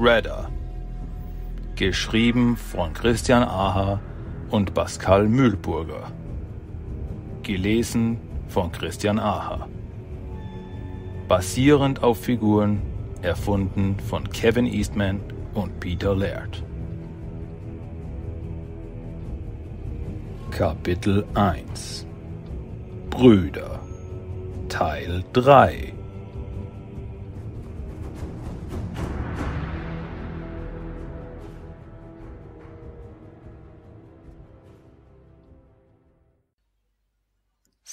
Shredder. Geschrieben von Christian Aha und Pascal Mühlburger. Gelesen von Christian Aha. Basierend auf Figuren erfunden von Kevin Eastman und Peter Laird. Kapitel 1 Brüder Teil 3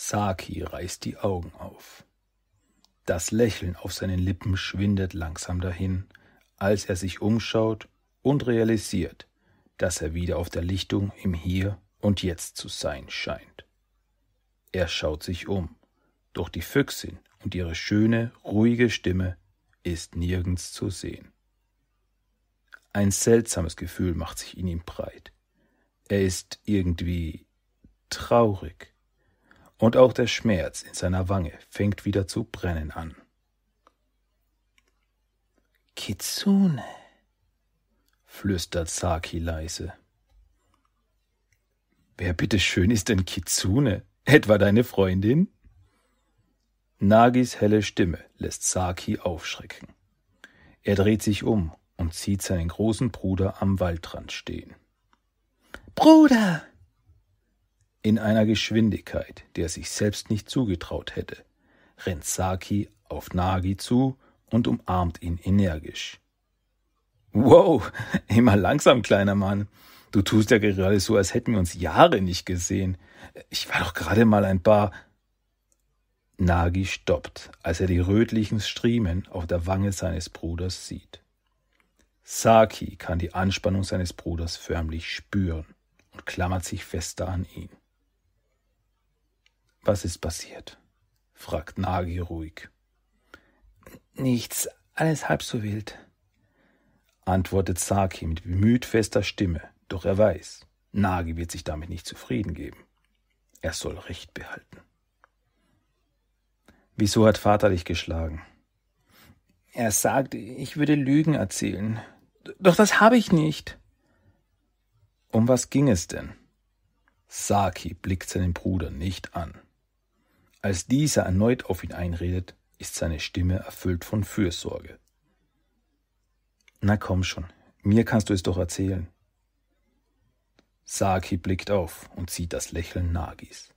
Saki reißt die Augen auf. Das Lächeln auf seinen Lippen schwindet langsam dahin, als er sich umschaut und realisiert, dass er wieder auf der Lichtung im Hier und Jetzt zu sein scheint. Er schaut sich um, doch die Füchsin und ihre schöne, ruhige Stimme ist nirgends zu sehen. Ein seltsames Gefühl macht sich in ihm breit. Er ist irgendwie traurig und auch der Schmerz in seiner Wange fängt wieder zu brennen an. Kitsune, flüstert Saki leise. Wer bitteschön ist denn Kitsune? Etwa deine Freundin? Nagis helle Stimme lässt Saki aufschrecken. Er dreht sich um und sieht seinen großen Bruder am Waldrand stehen. Bruder! in einer Geschwindigkeit, die er sich selbst nicht zugetraut hätte, rennt Saki auf Nagi zu und umarmt ihn energisch. Wow, immer langsam, kleiner Mann. Du tust ja gerade so, als hätten wir uns Jahre nicht gesehen. Ich war doch gerade mal ein paar. Nagi stoppt, als er die rötlichen Striemen auf der Wange seines Bruders sieht. Saki kann die Anspannung seines Bruders förmlich spüren und klammert sich fester an ihn. Was ist passiert? fragt Nagi ruhig. Nichts, alles halb so wild, antwortet Saki mit bemüht fester Stimme, doch er weiß, Nagi wird sich damit nicht zufrieden geben. Er soll Recht behalten. Wieso hat Vater dich geschlagen? Er sagt, ich würde Lügen erzählen. Doch das habe ich nicht. Um was ging es denn? Saki blickt seinen Bruder nicht an. Als dieser erneut auf ihn einredet, ist seine Stimme erfüllt von Fürsorge. Na komm schon, mir kannst du es doch erzählen. Saki blickt auf und sieht das Lächeln Nagis.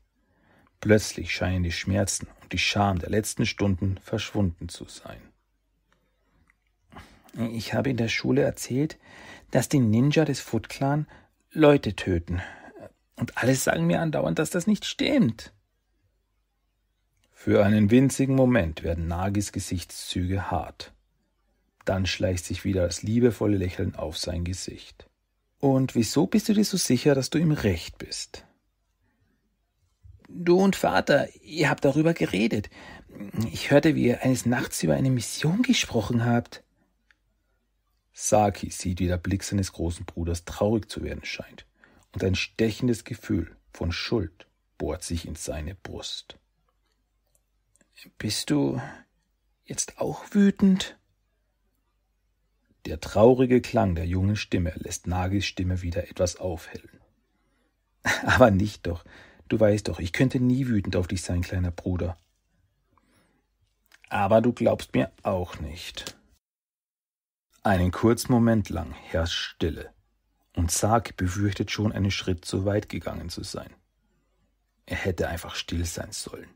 Plötzlich scheinen die Schmerzen und die Scham der letzten Stunden verschwunden zu sein. Ich habe in der Schule erzählt, dass die Ninja des Foot Clan Leute töten. Und alle sagen mir andauernd, dass das nicht stimmt. Für einen winzigen Moment werden Nagis Gesichtszüge hart. Dann schleicht sich wieder das liebevolle Lächeln auf sein Gesicht. Und wieso bist du dir so sicher, dass du ihm Recht bist? Du und Vater, ihr habt darüber geredet. Ich hörte, wie ihr eines Nachts über eine Mission gesprochen habt. Saki sieht, wie der Blick seines großen Bruders traurig zu werden scheint, und ein stechendes Gefühl von Schuld bohrt sich in seine Brust. Bist du jetzt auch wütend? Der traurige Klang der jungen Stimme lässt Nagis Stimme wieder etwas aufhellen. Aber nicht doch. Du weißt doch, ich könnte nie wütend auf dich sein, kleiner Bruder. Aber du glaubst mir auch nicht. Einen kurzen Moment lang herrscht Stille, und Sark befürchtet schon einen Schritt zu weit gegangen zu sein. Er hätte einfach still sein sollen.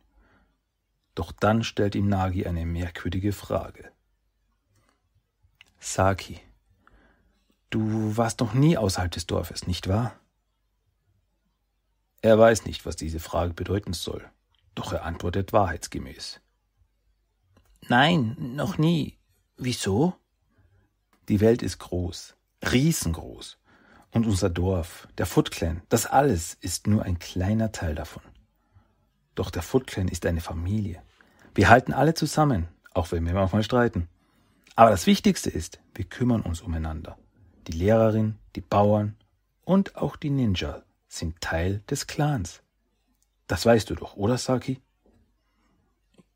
Doch dann stellt ihm Nagi eine merkwürdige Frage. Saki, du warst noch nie außerhalb des Dorfes, nicht wahr? Er weiß nicht, was diese Frage bedeuten soll, doch er antwortet wahrheitsgemäß. Nein, noch nie. Wieso? Die Welt ist groß, riesengroß. Und unser Dorf, der Foot Clan, das alles ist nur ein kleiner Teil davon. Doch der Foot Clan ist eine Familie. Wir halten alle zusammen, auch wenn wir manchmal streiten. Aber das Wichtigste ist, wir kümmern uns umeinander. Die Lehrerin, die Bauern und auch die Ninja sind Teil des Clans. Das weißt du doch, oder Saki?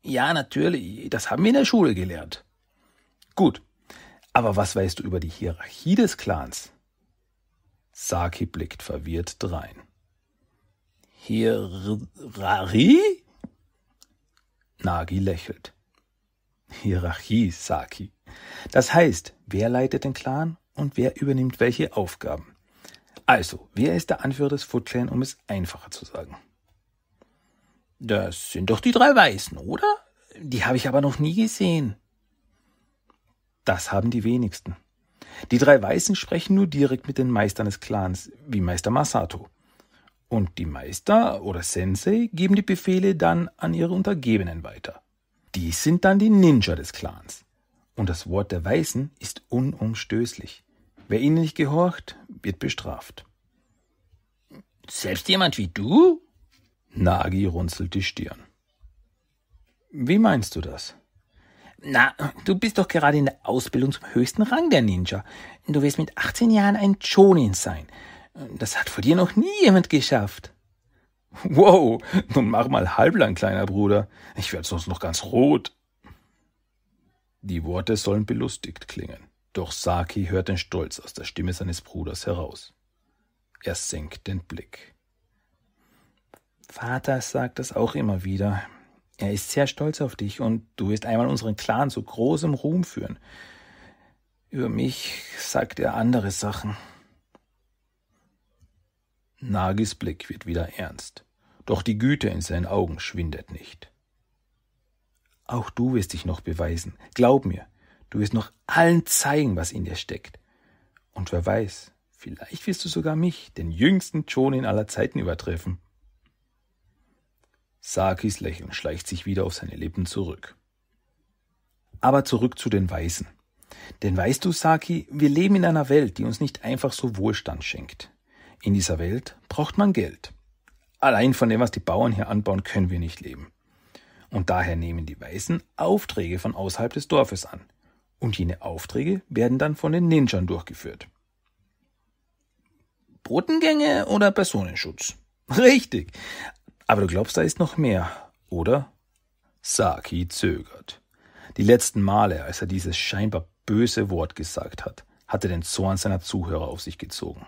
Ja, natürlich, das haben wir in der Schule gelernt. Gut, aber was weißt du über die Hierarchie des Clans? Saki blickt verwirrt drein. Hierarchie? Nagi lächelt. Hierarchie, Saki. Das heißt, wer leitet den Clan und wer übernimmt welche Aufgaben? Also, wer ist der Anführer des Foot Clan, um es einfacher zu sagen? Das sind doch die drei Weißen, oder? Die habe ich aber noch nie gesehen. Das haben die wenigsten. Die drei Weißen sprechen nur direkt mit den Meistern des Clans, wie Meister Masato. Und die Meister oder Sensei geben die Befehle dann an ihre Untergebenen weiter. Dies sind dann die Ninja des Clans. Und das Wort der Weisen ist unumstößlich. Wer ihnen nicht gehorcht, wird bestraft. Selbst jemand wie du? Nagi runzelt die Stirn. Wie meinst du das? Na, du bist doch gerade in der Ausbildung zum höchsten Rang der Ninja. Du wirst mit 18 Jahren ein Chonin sein. Ähm, das hat vor dir noch nie jemand geschafft. Wow, nun mach mal halblang, kleiner Bruder. Ich werde sonst noch ganz rot. Die Worte sollen belustigt klingen, doch Saki hört den Stolz aus der Stimme seines Bruders heraus. Er senkt den Blick. Vater sagt das auch immer wieder. Er ist sehr stolz auf dich und du wirst einmal unseren Clan zu großem Ruhm führen. Über mich sagt er andere Sachen. Nagis Blick wird wieder ernst, doch die Güte in seinen Augen schwindet nicht. Auch du wirst dich noch beweisen, glaub mir, du wirst noch allen zeigen, was in dir steckt. Und wer weiß, vielleicht wirst du sogar mich, den jüngsten in aller Zeiten, übertreffen. Sakis Lächeln schleicht sich wieder auf seine Lippen zurück. Aber zurück zu den Weisen. Denn weißt du, Saki, wir leben in einer Welt, die uns nicht einfach so Wohlstand schenkt. In dieser Welt braucht man Geld. Allein von dem, was die Bauern hier anbauen, können wir nicht leben. Und daher nehmen die Weißen Aufträge von außerhalb des Dorfes an. Und jene Aufträge werden dann von den Ninjern durchgeführt. Botengänge oder Personenschutz? Richtig. Aber du glaubst, da ist noch mehr, oder? Saki zögert. Die letzten Male, als er dieses scheinbar böse Wort gesagt hat, hat er den Zorn seiner Zuhörer auf sich gezogen.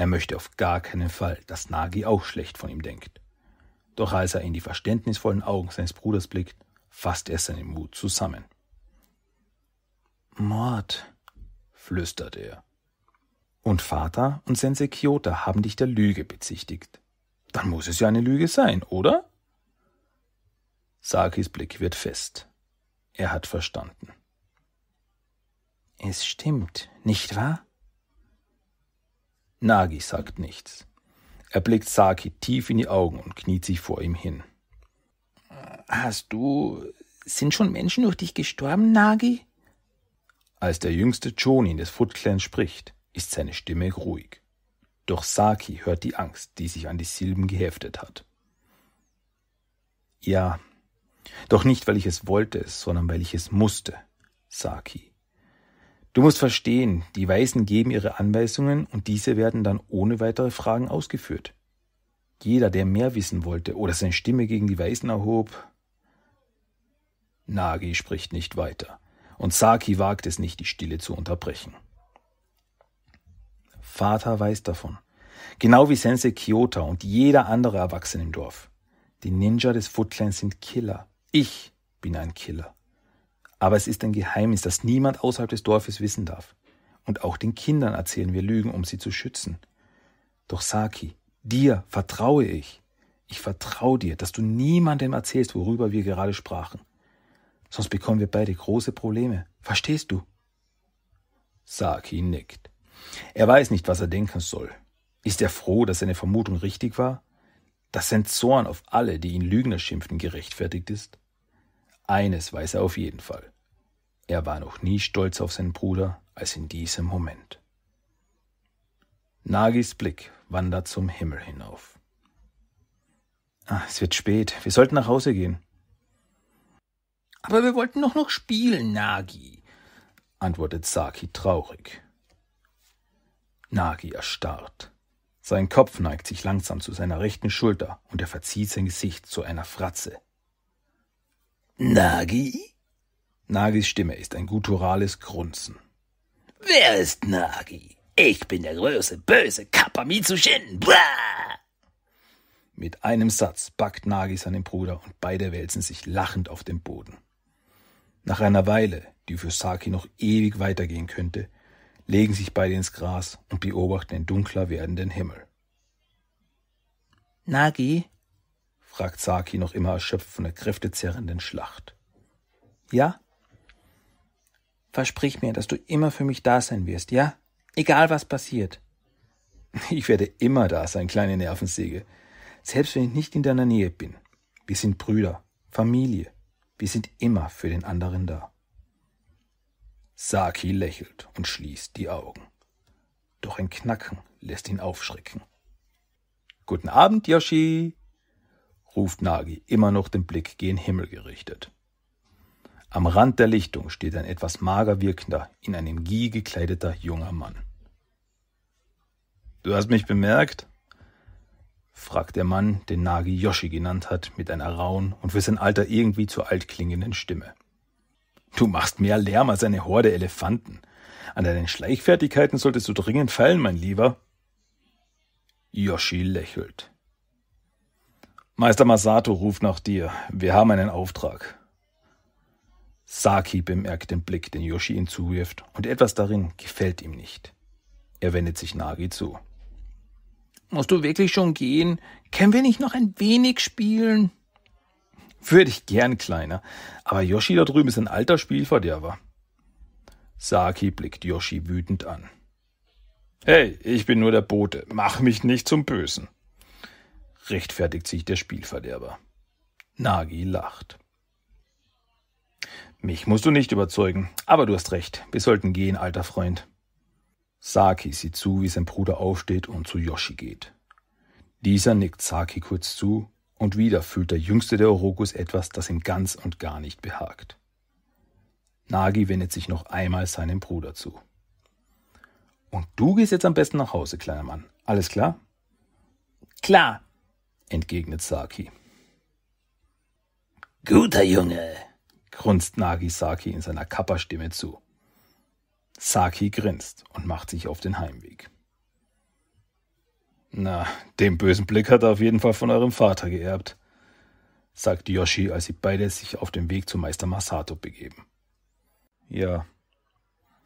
Er möchte auf gar keinen Fall, dass Nagi auch schlecht von ihm denkt. Doch als er in die verständnisvollen Augen seines Bruders blickt, fasst er seinen Mut zusammen. Mord, flüstert er. Und Vater und Sensei Kyoto haben dich der Lüge bezichtigt. Dann muss es ja eine Lüge sein, oder? Sakis Blick wird fest. Er hat verstanden. Es stimmt, nicht wahr? Nagi sagt nichts. Er blickt Saki tief in die Augen und kniet sich vor ihm hin. Hast du. Sind schon Menschen durch dich gestorben, Nagi? Als der jüngste Jonin des Foot Clan spricht, ist seine Stimme ruhig. Doch Saki hört die Angst, die sich an die Silben geheftet hat. Ja, doch nicht, weil ich es wollte, sondern weil ich es musste, Saki. Du musst verstehen, die Weisen geben ihre Anweisungen und diese werden dann ohne weitere Fragen ausgeführt. Jeder, der mehr wissen wollte oder seine Stimme gegen die Weisen erhob, Nagi spricht nicht weiter, und Saki wagt es nicht, die Stille zu unterbrechen. Vater weiß davon, genau wie Sensei Kyoto und jeder andere Erwachsene im Dorf. Die Ninja des Footlands sind Killer. Ich bin ein Killer. Aber es ist ein Geheimnis, das niemand außerhalb des Dorfes wissen darf. Und auch den Kindern erzählen wir Lügen, um sie zu schützen. Doch Saki, dir vertraue ich. Ich vertraue dir, dass du niemandem erzählst, worüber wir gerade sprachen. Sonst bekommen wir beide große Probleme. Verstehst du? Saki nickt. Er weiß nicht, was er denken soll. Ist er froh, dass seine Vermutung richtig war? Dass sein Zorn auf alle, die ihn Lügner schimpften, gerechtfertigt ist? Eines weiß er auf jeden Fall. Er war noch nie stolz auf seinen Bruder als in diesem Moment. Nagis Blick wandert zum Himmel hinauf. Ah, es wird spät. Wir sollten nach Hause gehen. Aber wir wollten doch noch spielen, Nagi, antwortet Saki traurig. Nagi erstarrt. Sein Kopf neigt sich langsam zu seiner rechten Schulter und er verzieht sein Gesicht zu einer Fratze. Nagi? Nagis Stimme ist ein gutturales Grunzen. Wer ist Nagi? Ich bin der große, böse Kapamizu-Shin. Mit einem Satz backt Nagi seinen Bruder und beide wälzen sich lachend auf den Boden. Nach einer Weile, die für Saki noch ewig weitergehen könnte, legen sich beide ins Gras und beobachten den dunkler werdenden Himmel. Nagi, fragt Saki noch immer erschöpft von der kräftezerrenden Schlacht. Ja? Versprich mir, dass du immer für mich da sein wirst, ja? Egal was passiert. Ich werde immer da sein, kleine Nervensäge. Selbst wenn ich nicht in deiner Nähe bin. Wir sind Brüder, Familie. Wir sind immer für den anderen da. Saki lächelt und schließt die Augen. Doch ein Knacken lässt ihn aufschrecken. Guten Abend, Yoshi ruft Nagi, immer noch den Blick gen Himmel gerichtet. Am Rand der Lichtung steht ein etwas mager wirkender, in einem Gie gekleideter junger Mann. Du hast mich bemerkt? fragt der Mann, den Nagi Yoshi genannt hat, mit einer rauen und für sein Alter irgendwie zu alt klingenden Stimme. Du machst mehr Lärm als eine Horde Elefanten. An deinen Schleichfertigkeiten solltest du dringend feilen, mein Lieber. Yoshi lächelt. Meister Masato ruft nach dir. Wir haben einen Auftrag. Saki bemerkt den Blick, den Yoshi ihm zuwirft, und etwas darin gefällt ihm nicht. Er wendet sich Nagi zu. Musst du wirklich schon gehen? Können wir nicht noch ein wenig spielen? Würde ich gern, Kleiner. Aber Yoshi da drüben ist ein alter Spielverderber. Saki blickt Yoshi wütend an. Hey, ich bin nur der Bote. Mach mich nicht zum Bösen rechtfertigt sich der Spielverderber. Nagi lacht. Mich musst du nicht überzeugen, aber du hast recht, wir sollten gehen, alter Freund. Saki sieht zu, wie sein Bruder aufsteht und zu Yoshi geht. Dieser nickt Saki kurz zu, und wieder fühlt der jüngste der Orokus etwas, das ihm ganz und gar nicht behagt. Nagi wendet sich noch einmal seinem Bruder zu. Und du gehst jetzt am besten nach Hause, kleiner Mann. Alles klar? Klar, entgegnet Saki. Guter Junge, grunzt Nagi Saki in seiner Kappa-Stimme zu. Saki grinst und macht sich auf den Heimweg. Na, den bösen Blick hat er auf jeden Fall von eurem Vater geerbt, sagt Yoshi, als sie beide sich auf den Weg zu Meister Masato begeben. Ja,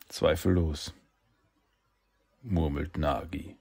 zweifellos, murmelt Nagi.